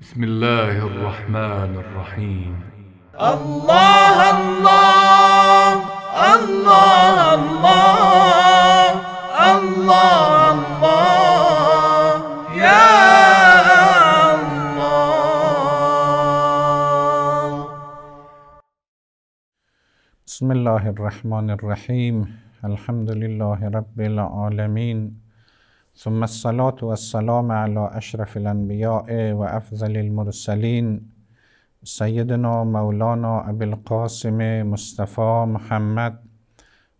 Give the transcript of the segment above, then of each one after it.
بسم الله الرحمن الرحيم الله الله الله الله الله الله يا الله بسم الله الرحمن الرحيم الحمد لله رب العالمين ثم الصلاة والسلام على أشرف الأنبياء وأفضل المرسلين سيدنا مولانا أبي القاسم مصطفى محمد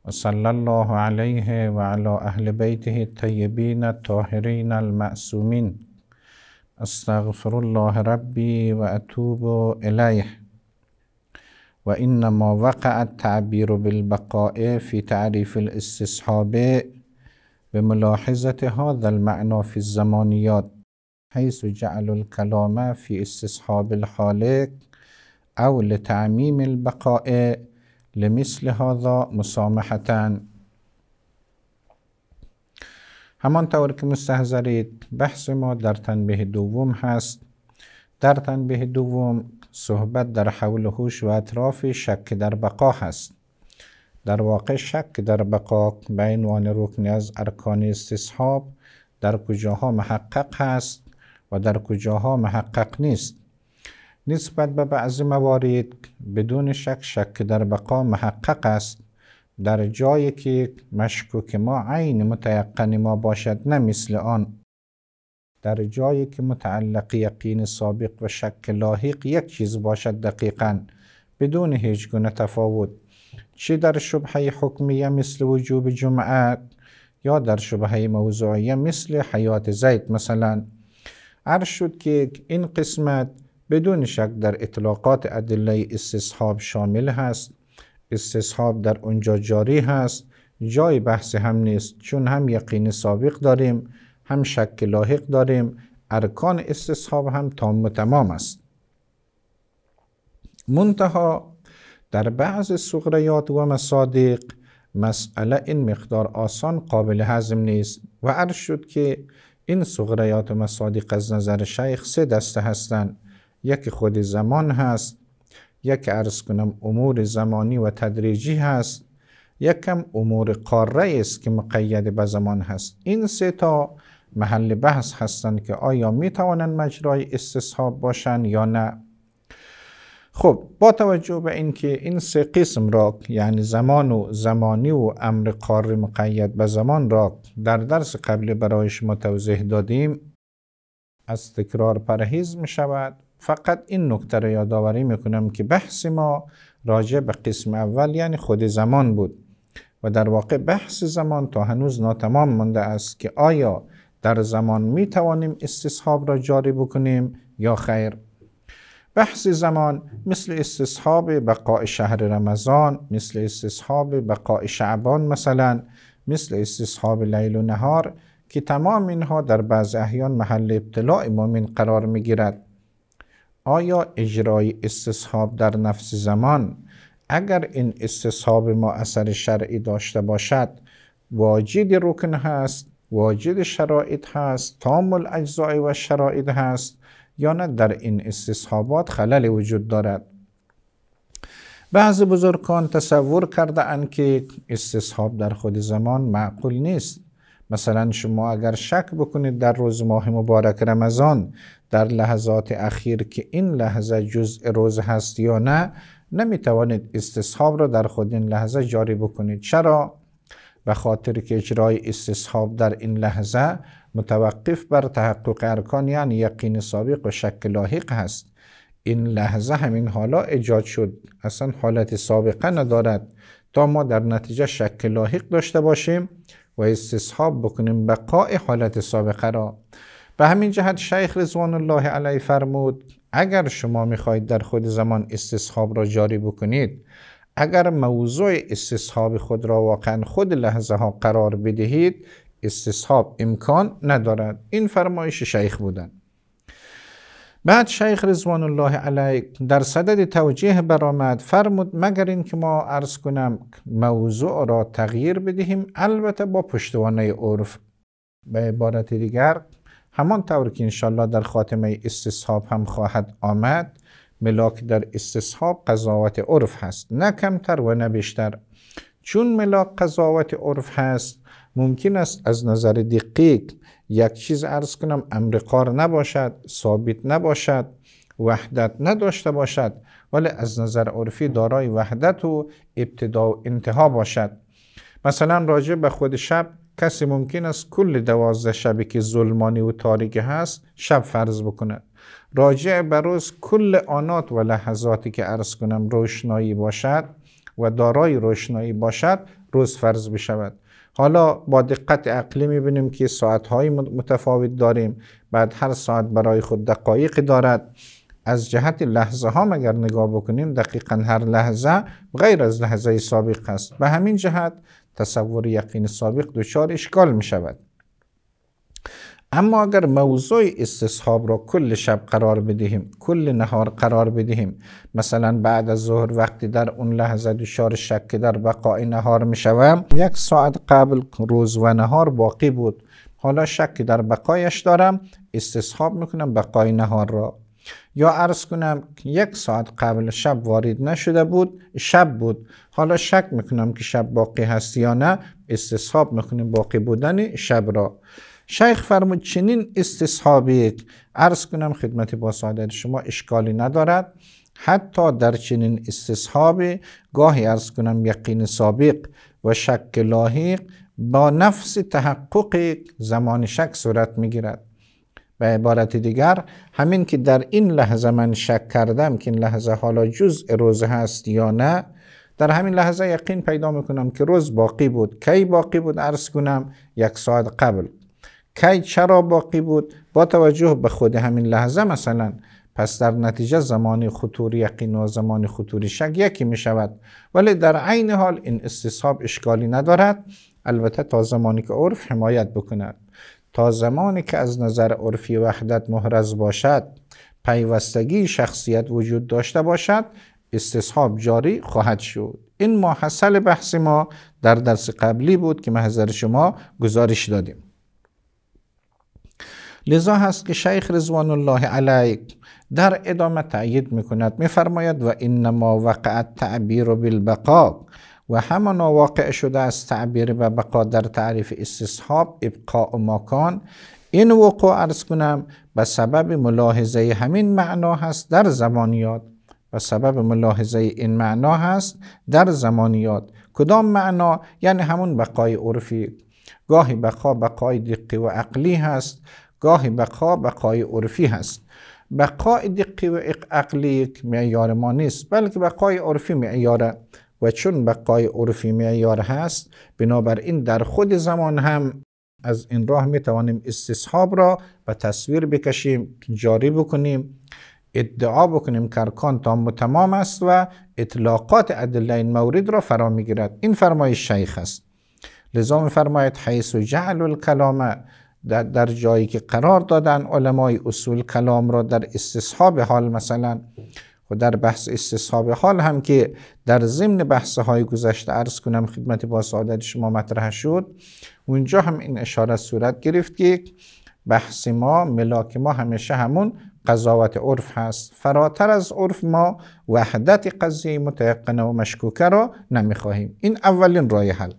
وصلى الله عليه وعلى أهل بيته الطيبين الطاهرين المأسومين أستغفر الله ربي وأتوب إليه وإنما وقع التعبير بالبقاء في تعريف الاستصحاب به ملاحظت هذا المعنا فی الزمانیات حیث جعل الکلام فی استصحاب الحالق او لتعمیم البقاء لمثل هذا همان همانطور که مستحضرید بحث ما در تنبیه دوم هست در تنبیه دوم صحبت در حول هوش و اطراف شک در بقا هست در واقع شک در بقا به عنوان رکنی از ارکان استصحاب در کجاها محقق هست و در کجاها محقق نیست نسبت به بعض موارد بدون شک شک در بقا محقق است در جایی که مشکوک ما عین متیقن ما باشد نه مثل آن در جایی که متعلق یقین سابق و شک لاحق یک چیز باشد دقیقا بدون هیچ گونه تفاوت چی در شبهه حکمیه مثل وجوب جمعه یا در شبهه موضوعیه مثل حیات زید مثلا عرض شد که این قسمت بدون شک در اطلاقات ادله استصحاب شامل هست استصحاب در اونجا جاری هست جای بحث هم نیست چون هم یقین سابق داریم هم شک لاحق داریم ارکان استصحاب هم تام و تمام است منتها در بعض سغریات و مصادیق مسئله این مقدار آسان قابل هضم نیست و عرض شد که این سغریات و مصادیق از نظر شیخ سه دسته هستند یک خود زمان هست یک عرض کنم امور زمانی و تدریجی هست یکم امور قاره است که مقید به زمان هست این سه تا محل بحث هستند که آیا می توانند مجرای استصحاب باشند یا نه خب با توجه به اینکه این سه قسم را یعنی زمان و زمانی و امر قار مقید به زمان را در درس قبلی برای شما توضیح دادیم از تکرار پرهیز می شود فقط این نکته را یادآوری می کنم که بحث ما راجع به قسم اول یعنی خود زمان بود و در واقع بحث زمان تا هنوز ناتمام مانده است که آیا در زمان می توانیم استصحاب را جاری بکنیم یا خیر بحث زمان مثل استصحاب بقاء شهر رمضان مثل استصحاب بقاء شعبان مثلا مثل استصحاب لیل و نهار که تمام اینها در بعض احیان محل ابتلاع مؤمن قرار می گیرد آیا اجرای استصحاب در نفس زمان اگر این استصحاب ما اثر شرعی داشته باشد واجد رکن هست واجد شرایط هست تام الاجزای و شرایط هست یا نه در این استصحابات خلل وجود دارد بعض بزرگان تصور کرده اند که استصحاب در خود زمان معقول نیست مثلا شما اگر شک بکنید در روز ماه مبارک رمضان در لحظات اخیر که این لحظه جزء روز هست یا نه نمی توانید استصحاب را در خود این لحظه جاری بکنید چرا به خاطر که اجرای استصحاب در این لحظه متوقف بر تحقق ارکان یعنی یقین سابق و شک لاحق هست این لحظه همین حالا ایجاد شد اصلا حالت سابقه ندارد تا ما در نتیجه شک لاحق داشته باشیم و استصحاب بکنیم بقای حالت سابقه را به همین جهت شیخ رضوان الله علیه فرمود اگر شما میخواهید در خود زمان استصحاب را جاری بکنید اگر موضوع استصحاب خود را واقعا خود لحظه ها قرار بدهید استصحاب امکان ندارد این فرمایش شیخ بودن بعد شیخ رضوان الله علیه در صدد توجیه برآمد فرمود مگر اینکه ما عرض کنم موضوع را تغییر بدهیم البته با پشتوانه عرف به عبارت دیگر همان طور که انشالله در خاتمه استصحاب هم خواهد آمد ملاک در استصحاب قضاوت عرف هست نه کمتر و نه بیشتر چون ملاک قضاوت عرف هست ممکن است از نظر دقیق یک چیز ارز کنم امرقار نباشد ثابت نباشد وحدت نداشته باشد ولی از نظر عرفی دارای وحدت و ابتدا و انتها باشد مثلا راجع به خود شب کسی ممکن است کل دوازده شبی که ظلمانی و تاریکی هست شب فرض بکند راجع روز کل آنات و لحظاتی که عرض کنم روشنایی باشد و دارای روشنایی باشد روز فرض بشود حالا با دقت عقلی میبینیم که ساعتهای متفاوت داریم بعد هر ساعت برای خود دقایقی دارد از جهت لحظه ها مگر نگاه بکنیم دقیقا هر لحظه غیر از لحظه سابق است به همین جهت تصور یقین سابق دچار اشکال می شود اما اگر موضوع استصحاب را کل شب قرار بدهیم کل نهار قرار بدهیم مثلا بعد از ظهر وقتی در اون لحظه دچار شک در بقای نهار می یک ساعت قبل روز و نهار باقی بود حالا شک در بقایش دارم استصحاب میکنم بقای نهار را یا عرض کنم یک ساعت قبل شب وارد نشده بود شب بود حالا شک میکنم که شب باقی هست یا نه استصحاب میکنیم باقی بودن شب را شیخ فرمود چنین استصحاب ارز عرض کنم خدمت با سعادت شما اشکالی ندارد حتی در چنین استصحاب گاهی ارز کنم یقین سابق و شک لاحق با نفس تحقق زمان شک صورت میگیرد به عبارت دیگر همین که در این لحظه من شک کردم که این لحظه حالا جز روزه هست یا نه در همین لحظه یقین پیدا میکنم که روز باقی بود کی باقی بود عرض کنم یک ساعت قبل کی چرا باقی بود با توجه به خود همین لحظه مثلا پس در نتیجه زمانی خطور یقین و زمان خطور شک یکی می شود ولی در عین حال این استصحاب اشکالی ندارد البته تا زمانی که عرف حمایت بکند تا زمانی که از نظر عرفی وحدت محرز باشد پیوستگی شخصیت وجود داشته باشد استصحاب جاری خواهد شد این محصل بحث ما در درس قبلی بود که محضر شما گزارش دادیم لذا هست که شیخ رضوان الله علیه در ادامه تأیید میکند میفرماید و انما وقع تعبیر بالبقا و همانا واقع شده از تعبیر و بقا در تعریف استصحاب ابقاء ماکان این وقوع ارز کنم به سبب ملاحظه همین معنا هست در زمانیات و سبب ملاحظه این معنا هست در زمانیات کدام معنا یعنی همون بقای عرفی گاهی بقا بقای دقی و عقلی هست گاهی بقا بقای عرفی هست بقای دقی و عقلی معیار ما نیست بلکه بقای عرفی معیاره و چون بقای عرفی معیار هست بنابراین در خود زمان هم از این راه می توانیم استصحاب را و تصویر بکشیم جاری بکنیم ادعا بکنیم کرکان تام و تمام است و اطلاقات ادله این مورد را فرا میگیرد این فرمایش شیخ است لذا فرماید حیث جعل الکلام در, در جایی که قرار دادن علمای اصول کلام را در استصحاب حال مثلا و در بحث استصحاب حال هم که در ضمن بحث های گذشته عرض کنم خدمت با سعادت شما مطرح شد اونجا هم این اشاره صورت گرفت که بحث ما ملاک ما همیشه همون قضاوت عرف هست فراتر از عرف ما وحدت قضیه متقنه و مشکوکه را نمیخواهیم این اولین رای حل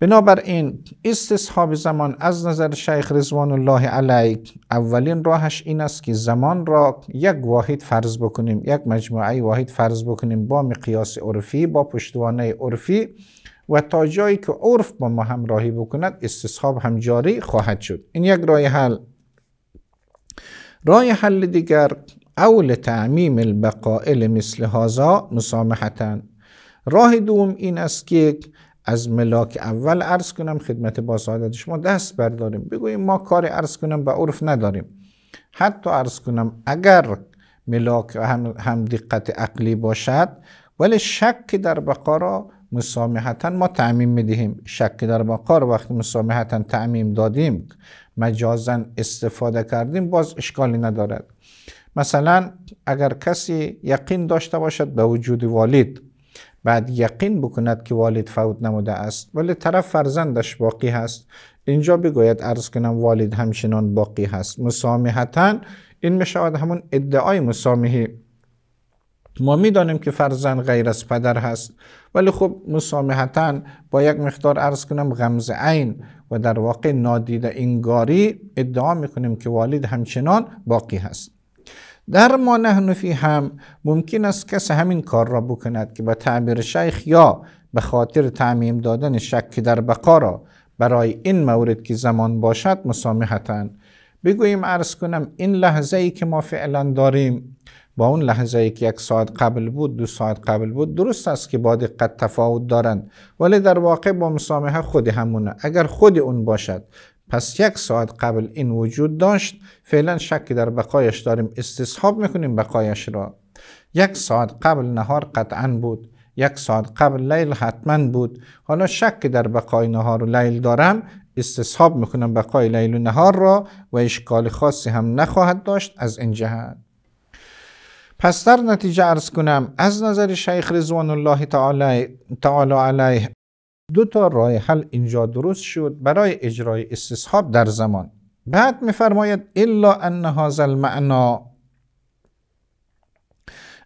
بنابراین استصحاب زمان از نظر شیخ رزوان الله علیه اولین راهش این است که زمان را یک واحد فرض بکنیم یک مجموعه واحد فرض بکنیم با مقیاس عرفی با پشتوانه عرفی و تا جایی که عرف با ما همراهی بکند استصحاب هم جاری خواهد شد این یک راه حل راه حل دیگر اول تعمیم البقائل مثل هازا مسامحتن راه دوم این است که از ملاک اول عرض کنم خدمت با سعادت شما دست برداریم بگوییم ما کار عرض کنم به عرف نداریم حتی عرض کنم اگر ملاک هم, هم دقت عقلی باشد ولی شک در بقا را مسامحتا ما تعمیم میدهیم شک در بقا را وقتی مسامحتا تعمیم دادیم مجازا استفاده کردیم باز اشکالی ندارد مثلا اگر کسی یقین داشته باشد به وجود والد بعد یقین بکند که والد فوت نموده است ولی طرف فرزندش باقی هست اینجا بگوید عرض کنم والد همچنان باقی هست مسامحتا این می شود همون ادعای مسامحه ما میدانیم که فرزند غیر از پدر هست ولی خب مسامحتا با یک مقدار عرض کنم غمز عین و در واقع نادیده انگاری ادعا میکنیم که والد همچنان باقی هست در ما نهنفی هم ممکن است کس همین کار را بکند که به تعبیر شیخ یا به خاطر تعمیم دادن شک در بقا را برای این مورد که زمان باشد مسامحتن بگوییم عرض کنم این لحظه ای که ما فعلا داریم با اون لحظه ای که یک ساعت قبل بود دو ساعت قبل بود درست است که با دقت تفاوت دارند ولی در واقع با مسامحه خود همونه اگر خود اون باشد پس یک ساعت قبل این وجود داشت فعلا شکی در بقایش داریم استصحاب میکنیم بقایش را یک ساعت قبل نهار قطعا بود یک ساعت قبل لیل حتما بود حالا شکی در بقای نهار و لیل دارم استصحاب میکنم بقای لیل و نهار را و اشکال خاصی هم نخواهد داشت از این جهت پس در نتیجه ارز کنم از نظر شیخ رضوان الله تعالی, تعالی علیه دو تا رای حل اینجا درست شد برای اجرای استصحاب در زمان بعد میفرماید الا ان هذا المعنا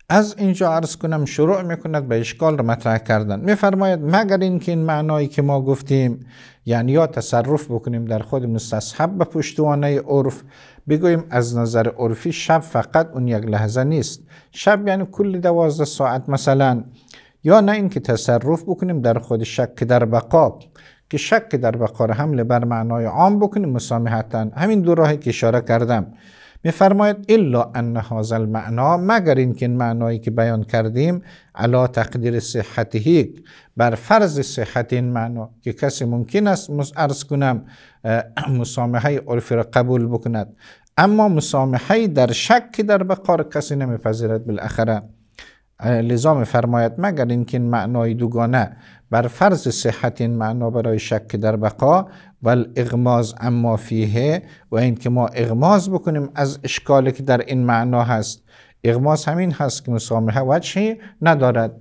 از اینجا عرض کنم شروع میکند به اشکال را مطرح کردن میفرماید مگر اینکه این معنایی که ما گفتیم یعنی یا تصرف بکنیم در خود مستصحب به پشتوانه عرف بگوییم از نظر عرفی شب فقط اون یک لحظه نیست شب یعنی کل دوازده ساعت مثلا یا نه اینکه تصرف بکنیم در خود شک در بقا که شک در بقا را حمله بر معنای عام بکنیم مسامحتا همین دو راهی که اشاره کردم میفرماید الا ان هذا المعنا مگر اینکه این معنایی که بیان کردیم علا تقدیر صحته بر فرض صحت این معنا که کسی ممکن است ارز کنم مسامحه عرفی را قبول بکند اما مسامحه در شک در بقار کسی نمیپذیرد بالاخره لزام فرماید مگر اینکه این معنای دوگانه بر فرض صحت این معنا برای شک در بقا و اغماز اما فیه و اینکه ما اغماز بکنیم از اشکالی که در این معنا هست اغماز همین هست که مسامحه وجهی ندارد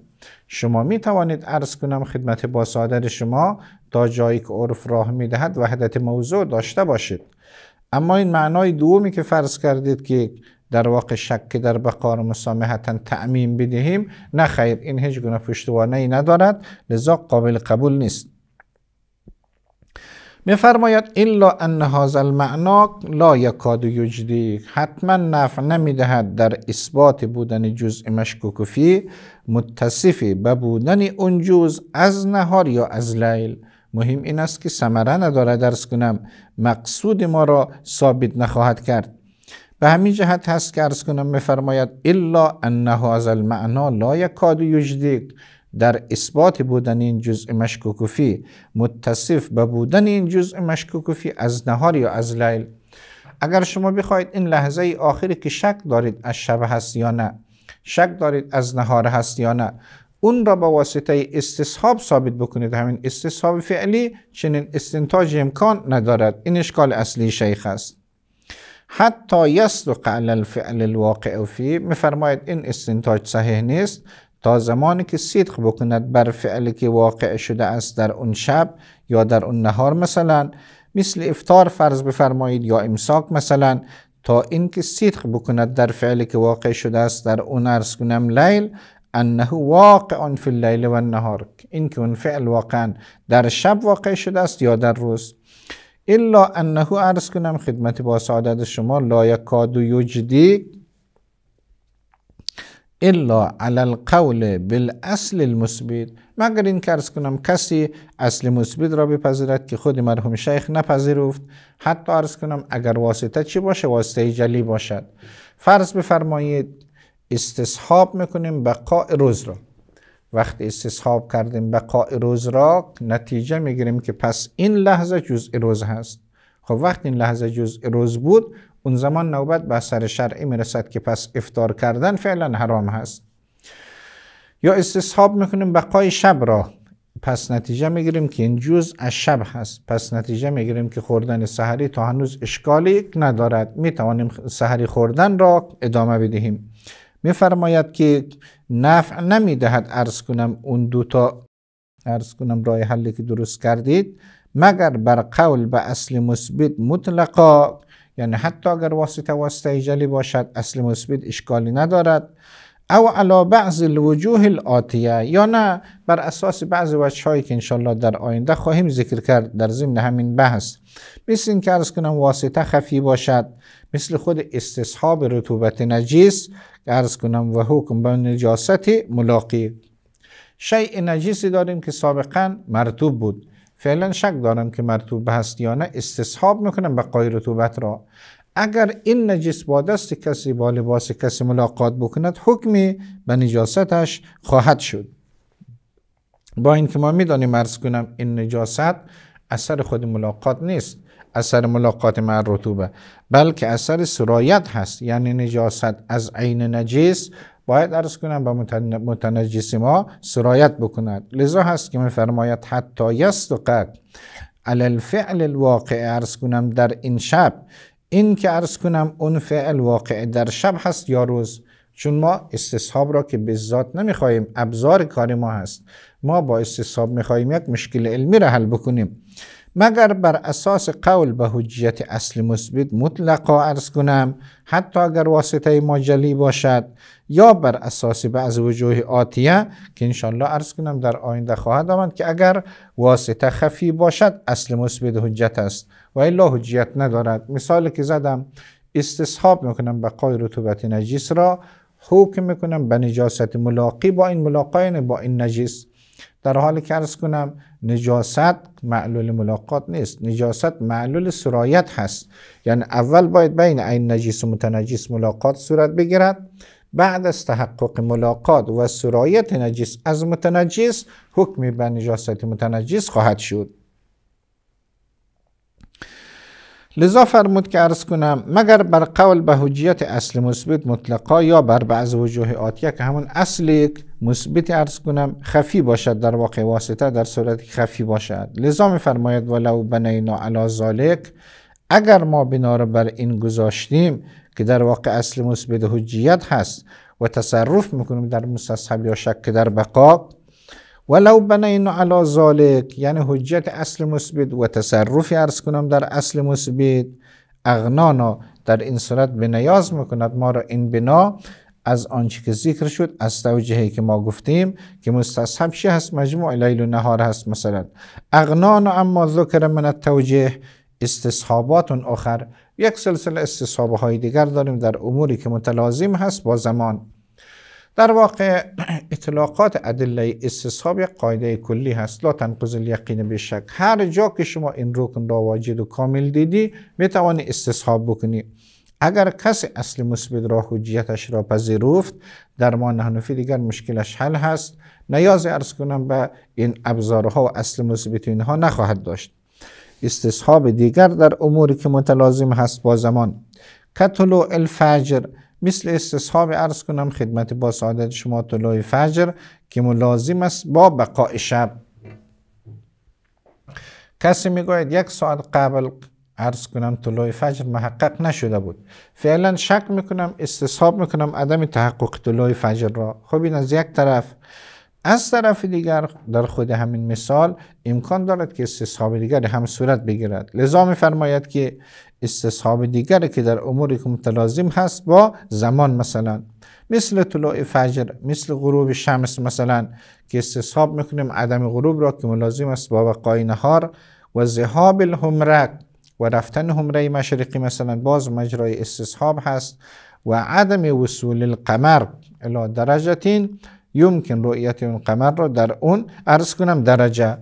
شما می توانید عرض کنم خدمت با سادر شما تا جایی که عرف راه می دهد وحدت موضوع داشته باشید اما این معنای دومی که فرض کردید که در واقع شک که در بقار مسامحتا تعمیم بدهیم نه خیر این هیچ گونه پشتوانه ای ندارد لذا قابل قبول نیست میفرماید الا ان هذا المعنا لا یکاد یجدی حتما نفع نمیدهد در اثبات بودن جزء مشکوک فی متصفی به بودن اون جزء از نهار یا از لیل مهم این است که ثمره نداره درس کنم مقصود ما را ثابت نخواهد کرد به همین جهت هست که ارز کنم میفرماید الا انه از المعنا لا یکاد یجدیک در اثبات بودن این جزء مشکوکوفی متصف به بودن این جزء مشکوکوفی از نهار یا از لیل اگر شما بخواید این لحظه ای آخری که شک دارید از شب هست یا نه شک دارید از نهار هست یا نه اون را با واسطه استصحاب ثابت بکنید همین استصحاب فعلی چنین استنتاج امکان ندارد این اشکال اصلی شیخ است حتی یصدق علی الفعل الواقع فی میفرماید این استنتاج صحیح نیست تا زمانی که صدق بکند بر فعلی که واقع شده است در اون شب یا در اون نهار مثلا مثل افطار فرض بفرمایید یا امساک مثلا تا اینکه صدق بکند در فعلی که واقع شده است در اون عرض کنم لیل انه واقع فی اللیل و النهار اینکه اون فعل واقعا در شب واقع شده است یا در روز الا انه عرض کنم خدمت با سعادت شما لا یکاد یجدی الا علی القول بالاصل المثبت مگر این که کنم کسی اصل مثبت را بپذیرد که خود مرحوم شیخ نپذیرفت حتی عرض کنم اگر واسطه چی باشه واسطه جلی باشد فرض بفرمایید استصحاب میکنیم بقاء روز را وقتی استصحاب کردیم بقای روز را نتیجه میگیریم که پس این لحظه جزء روز هست خب وقت این لحظه جزء روز بود اون زمان نوبت به سر شرعی میرسد که پس افتار کردن فعلا حرام هست یا استصحاب میکنیم بقای شب را پس نتیجه میگیریم که این جز از شب هست پس نتیجه میگیریم که خوردن سحری تا هنوز اشکالی ندارد میتوانیم سحری خوردن را ادامه بدهیم میفرماید که نفع نمیدهد ارز کنم اون دوتا ارز کنم راه حلی که درست کردید مگر بر قول به اصل مثبت مطلقا یعنی حتی اگر واسطه واسطه جلی باشد اصل مثبت اشکالی ندارد او علا بعض الوجوه الاتیه یا نه بر اساس بعض وجه هایی که انشالله در آینده خواهیم ذکر کرد در ضمن همین بحث مثل این که ارز کنم واسطه خفی باشد مثل خود استصحاب رطوبت نجیس که ارز کنم و حکم به نجاست ملاقی شیء نجیسی داریم که سابقا مرتوب بود فعلا شک دارم که مرتوب هست یا نه استصحاب میکنم به قای رطوبت را اگر این نجس با دست کسی با لباس کسی ملاقات بکند حکمی به نجاستش خواهد شد با اینکه ما میدانیم ارز کنم این نجاست اثر خود ملاقات نیست اثر ملاقات مع رطوبه بلکه اثر سرایت هست یعنی نجاست از عین نجیس باید ارز کنم به متنجس ما سرایت بکند لذا هست که میفرماید حتی قد علی الفعل الواقع ارز کنم در این شب این که ارز کنم اون فعل واقع در شب هست یا روز چون ما استصحاب را که به ذات نمیخواهیم ابزار کار ما هست ما با استصحاب میخواهیم یک مشکل علمی را حل بکنیم مگر بر اساس قول به حجیت اصل مثبت مطلقا ارز کنم حتی اگر واسطه ماجلی باشد یا بر اساس بعض وجوه آتیه که انشالله ارز کنم در آینده خواهد آمد که اگر واسطه خفی باشد اصل مثبت حجت است و الا حجیت ندارد مثالی که زدم استصحاب میکنم به قای رطوبت نجیس را حکم میکنم به نجاست ملاقی با این ملاقاین با این نجیس در حالی که ارز کنم نجاست معلول ملاقات نیست نجاست معلول سرایت هست یعنی اول باید بین این نجیس و متنجیس ملاقات صورت بگیرد بعد از تحقق ملاقات و سرایت نجیس از متنجیس حکمی به نجاست متنجیس خواهد شد لذا فرمود که ارز کنم مگر بر قول به حجیت اصل مثبت مطلقا یا بر بعض وجوه آتیه که همون اصل مثبت ارز کنم خفی باشد در واقع واسطه در صورت خفی باشد لذا میفرماید ولو بنینا علی ذالک اگر ما بنا را بر این گذاشتیم که در واقع اصل مثبت حجیت هست و تصرف میکنیم در مستصحب یا شک در بقا ولو بنینا علی ذالک یعنی حجیت اصل مثبت و تصرف ارز کنم در اصل مثبت اغنانا در این صورت بنیاز میکند ما را این بنا از آنچه که ذکر شد از توجهی که ما گفتیم که مستصحب چی هست مجموع لیل و نهار هست مثلا اغنان و اما ذکر من توجه استصحابات آخر یک سلسله استصحابه های دیگر داریم در اموری که متلازم هست با زمان در واقع اطلاقات ادله استصحاب یک قاعده کلی هست لا تنقض الیقین بشک هر جا که شما این رکن را واجد و کامل دیدی می استصحاب بکنی اگر کسی اصل مثبت را حجیتش را پذیرفت درمان حنفی دیگر مشکلش حل هست نیاز ارز کنم به این ابزارها و اصل مثبت اینها نخواهد داشت استصحاب دیگر در اموری که متلازم هست با زمان کتلو الفجر مثل استصحاب ارز کنم خدمت با سعادت شما طلوع فجر که ملازم است با بقای شب کسی میگوید یک ساعت قبل عرض کنم طلوع فجر محقق نشده بود فعلا شک میکنم استصحاب میکنم عدم تحقق طلوع فجر را خب این از یک طرف از طرف دیگر در خود همین مثال امکان دارد که استصحاب دیگر هم صورت بگیرد لذا میفرماید که استصحاب دیگری که در امور که متلازم هست با زمان مثلا مثل طلوع فجر مثل غروب شمس مثلا که استصحاب میکنیم عدم غروب را که ملازم است با وقای نهار و ذهاب الهمرک و رفتن حمره مشرقی مثلا باز مجرای استصحاب هست و عدم وصول القمر الى درجتین یمکن رؤیت اون قمر را در اون عرض کنم درجه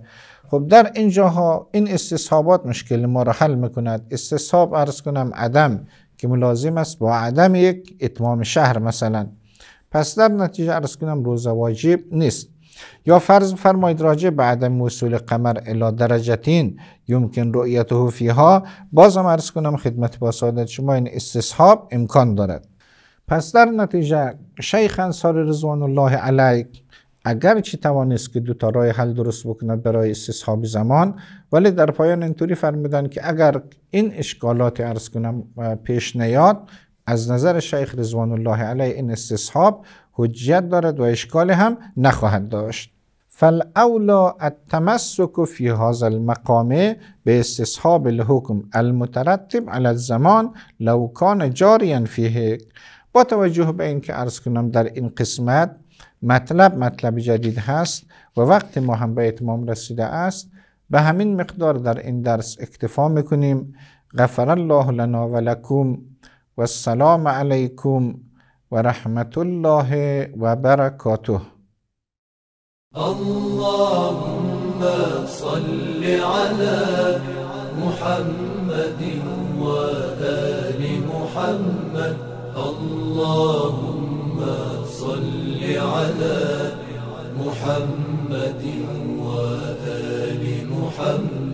خب در اینجاها این استصحابات مشکل ما را حل میکند استصحاب عرض کنم عدم که ملازم است با عدم یک اتمام شهر مثلا پس در نتیجه عرض کنم روز واجب نیست یا فرض فرمایید راجع به عدم وصول قمر الا درجتین یمکن رؤیته فیها بازم عرض کنم خدمت با سعادت شما این استصحاب امکان دارد پس در نتیجه شیخ انصار رضوان الله علیه اگر چی توانست که دو تا راه حل درست بکند برای استصحاب زمان ولی در پایان اینطوری فرمودن که اگر این اشکالات ارز کنم پیش نیاد از نظر شیخ رضوان الله علیه این استصحاب حجیت دارد و اشکال هم نخواهد داشت فالاولا التمسک فی هذا المقام به استصحاب الحکم المترتب علی الزمان لو کان جاریا فیه با توجه به اینکه عرض کنم در این قسمت مطلب مطلب جدید هست و وقت ما هم به اتمام رسیده است به همین مقدار در این درس اکتفا میکنیم غفر الله لنا و لکم و السلام علیکم ورحمة الله وبركاته اللهم صل على محمد وآل محمد اللهم صل على محمد وآل محمد